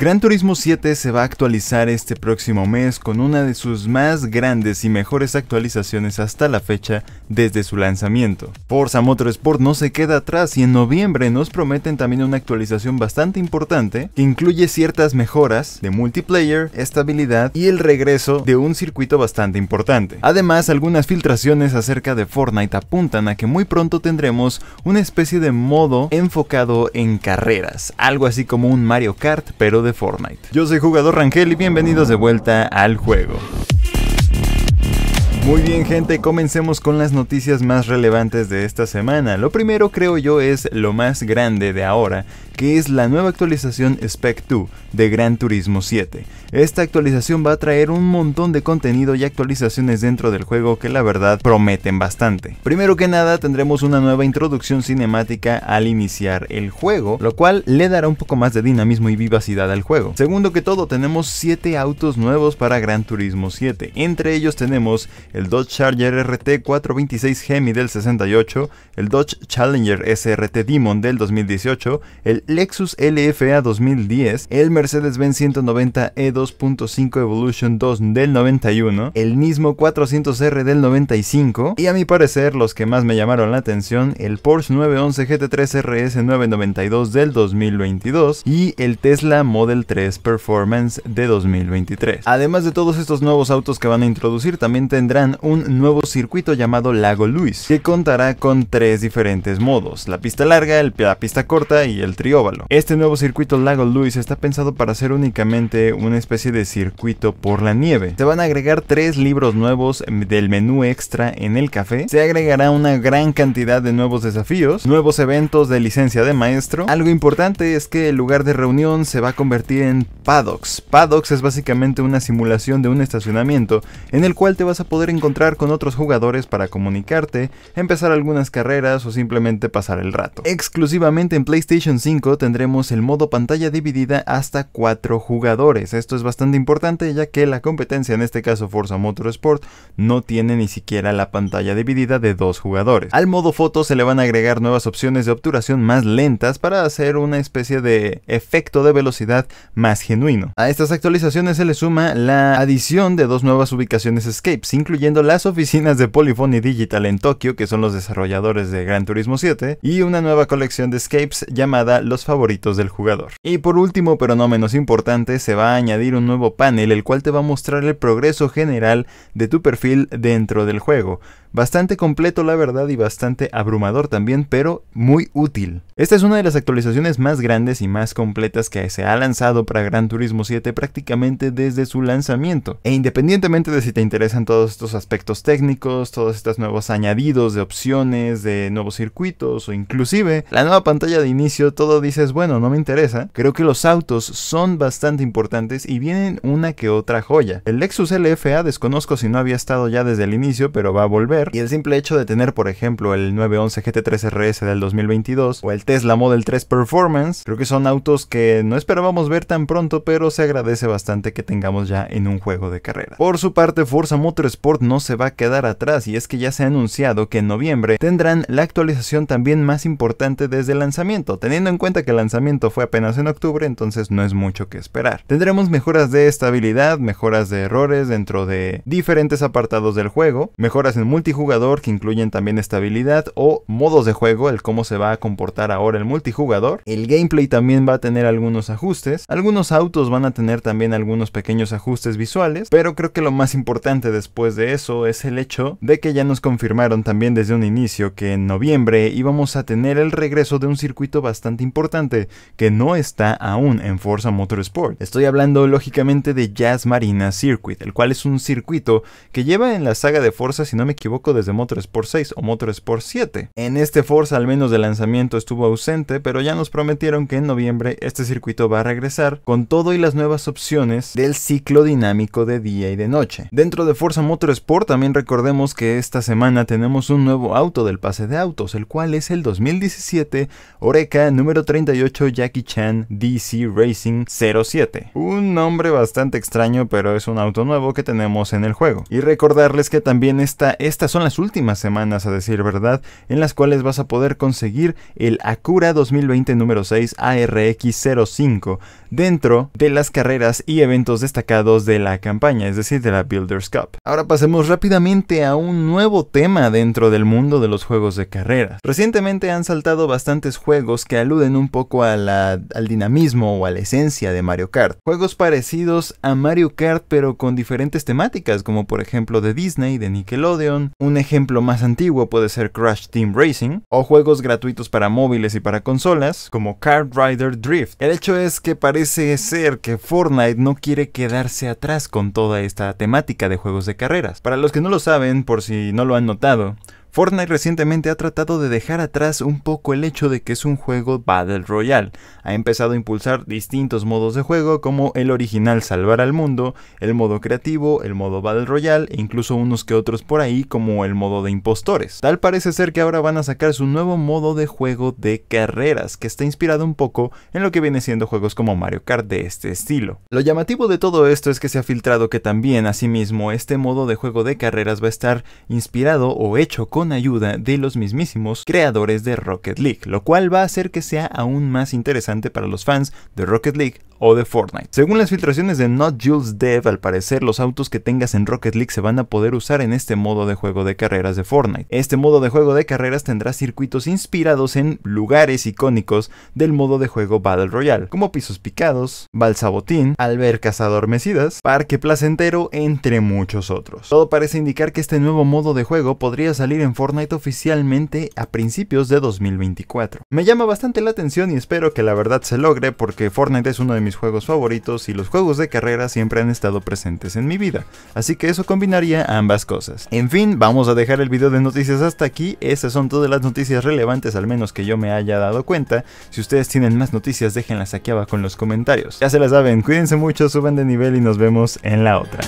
Gran Turismo 7 se va a actualizar este próximo mes con una de sus más grandes y mejores actualizaciones hasta la fecha desde su lanzamiento. Forza Motorsport no se queda atrás y en noviembre nos prometen también una actualización bastante importante que incluye ciertas mejoras de multiplayer, estabilidad y el regreso de un circuito bastante importante. Además, algunas filtraciones acerca de Fortnite apuntan a que muy pronto tendremos una especie de modo enfocado en carreras, algo así como un Mario Kart pero de Fortnite. Yo soy jugador Rangel y bienvenidos de vuelta al juego. Muy bien gente, comencemos con las noticias más relevantes de esta semana. Lo primero creo yo es lo más grande de ahora, que es la nueva actualización Spec 2 de Gran Turismo 7. Esta actualización va a traer un montón de contenido y actualizaciones dentro del juego que la verdad prometen bastante. Primero que nada tendremos una nueva introducción cinemática al iniciar el juego, lo cual le dará un poco más de dinamismo y vivacidad al juego. Segundo que todo tenemos 7 autos nuevos para Gran Turismo 7, entre ellos tenemos el Dodge Charger RT 426 Hemi del 68, el Dodge Challenger SRT Demon del 2018, el Lexus LFA 2010, el Mercedes-Benz 190 E2 2.5 Evolution 2 del 91, el mismo 400R del 95 y a mi parecer los que más me llamaron la atención el Porsche 911 GT3 RS 992 del 2022 y el Tesla Model 3 Performance de 2023. Además de todos estos nuevos autos que van a introducir, también tendrán un nuevo circuito llamado Lago Luis, que contará con tres diferentes modos, la pista larga, la pista corta y el trióvalo. Este nuevo circuito Lago Luis está pensado para ser únicamente un de circuito por la nieve. Se van a agregar tres libros nuevos em, del menú extra en el café. Se agregará una gran cantidad de nuevos desafíos, nuevos eventos de licencia de maestro. Algo importante es que el lugar de reunión se va a convertir en Paddocks. Paddocks es básicamente una simulación de un estacionamiento en el cual te vas a poder encontrar con otros jugadores para comunicarte, empezar algunas carreras o simplemente pasar el rato. Exclusivamente en PlayStation 5 tendremos el modo pantalla dividida hasta cuatro jugadores. Esto es bastante importante ya que la competencia, en este caso Forza Motorsport, no tiene ni siquiera la pantalla dividida de dos jugadores. Al modo foto se le van a agregar nuevas opciones de obturación más lentas para hacer una especie de efecto de velocidad más genuino. A estas actualizaciones se le suma la adición de dos nuevas ubicaciones escapes, incluyendo las oficinas de Polyphony Digital en Tokio, que son los desarrolladores de Gran Turismo 7, y una nueva colección de escapes llamada Los Favoritos del Jugador. Y por último, pero no menos importante, se va a añadir un nuevo panel el cual te va a mostrar el progreso general de tu perfil dentro del juego. Bastante completo la verdad y bastante abrumador también, pero muy útil. Esta es una de las actualizaciones más grandes y más completas que se ha lanzado para Gran Turismo 7 prácticamente desde su lanzamiento. E independientemente de si te interesan todos estos aspectos técnicos, todos estos nuevos añadidos de opciones, de nuevos circuitos o inclusive la nueva pantalla de inicio, todo dices, bueno, no me interesa. Creo que los autos son bastante importantes y y vienen una que otra joya. El Lexus LFA desconozco si no había estado ya desde el inicio, pero va a volver. Y el simple hecho de tener, por ejemplo, el 911 GT3 RS del 2022 o el Tesla Model 3 Performance, creo que son autos que no esperábamos ver tan pronto, pero se agradece bastante que tengamos ya en un juego de carrera. Por su parte, Forza Motorsport no se va a quedar atrás y es que ya se ha anunciado que en noviembre tendrán la actualización también más importante desde el lanzamiento, teniendo en cuenta que el lanzamiento fue apenas en octubre, entonces no es mucho que esperar. Tendremos mejor mejoras de estabilidad, mejoras de errores dentro de diferentes apartados del juego, mejoras en multijugador que incluyen también estabilidad o modos de juego, el cómo se va a comportar ahora el multijugador. El gameplay también va a tener algunos ajustes, algunos autos van a tener también algunos pequeños ajustes visuales, pero creo que lo más importante después de eso es el hecho de que ya nos confirmaron también desde un inicio que en noviembre íbamos a tener el regreso de un circuito bastante importante que no está aún en Forza Motorsport. Estoy hablando lógicamente de Jazz Marina Circuit, el cual es un circuito que lleva en la saga de Forza, si no me equivoco, desde Motorsport 6 o Motorsport 7. En este Forza, al menos de lanzamiento, estuvo ausente, pero ya nos prometieron que en noviembre este circuito va a regresar con todo y las nuevas opciones del ciclo dinámico de día y de noche. Dentro de Forza Motorsport también recordemos que esta semana tenemos un nuevo auto del pase de autos, el cual es el 2017 Oreca número 38 Jackie Chan DC Racing 07. Un nombre bastante extraño, pero es un auto nuevo que tenemos en el juego. Y recordarles que también esta, estas son las últimas semanas, a decir verdad, en las cuales vas a poder conseguir el Acura 2020 número 6 ARX05 dentro de las carreras y eventos destacados de la campaña, es decir, de la Builders Cup. Ahora pasemos rápidamente a un nuevo tema dentro del mundo de los juegos de carreras. Recientemente han saltado bastantes juegos que aluden un poco a al dinamismo o a la esencia de Mario Kart. Juegos para parecidos a Mario Kart pero con diferentes temáticas, como por ejemplo de Disney, de Nickelodeon, un ejemplo más antiguo puede ser Crash Team Racing, o juegos gratuitos para móviles y para consolas, como Kart Rider Drift. El hecho es que parece ser que Fortnite no quiere quedarse atrás con toda esta temática de juegos de carreras. Para los que no lo saben, por si no lo han notado, Fortnite recientemente ha tratado de dejar atrás un poco el hecho de que es un juego Battle Royale. Ha empezado a impulsar distintos modos de juego como el original Salvar al Mundo, el modo creativo, el modo Battle Royale e incluso unos que otros por ahí como el modo de impostores. Tal parece ser que ahora van a sacar su nuevo modo de juego de carreras que está inspirado un poco en lo que viene siendo juegos como Mario Kart de este estilo. Lo llamativo de todo esto es que se ha filtrado que también asimismo este modo de juego de carreras va a estar inspirado o hecho con ayuda de los mismísimos creadores de Rocket League, lo cual va a hacer que sea aún más interesante para los fans de Rocket League o de Fortnite. Según las filtraciones de Not Jules Dev, al parecer los autos que tengas en Rocket League se van a poder usar en este modo de juego de carreras de Fortnite. Este modo de juego de carreras tendrá circuitos inspirados en lugares icónicos del modo de juego Battle Royale, como pisos picados, balsabotín, albercas adormecidas, parque placentero, entre muchos otros. Todo parece indicar que este nuevo modo de juego podría salir en Fortnite oficialmente a principios de 2024. Me llama bastante la atención y espero que la verdad se logre porque Fortnite es uno de mis juegos favoritos y los juegos de carrera siempre han estado presentes en mi vida, así que eso combinaría ambas cosas. En fin, vamos a dejar el video de noticias hasta aquí, esas son todas las noticias relevantes al menos que yo me haya dado cuenta, si ustedes tienen más noticias déjenlas aquí abajo en los comentarios. Ya se las saben, cuídense mucho, suban de nivel y nos vemos en la otra.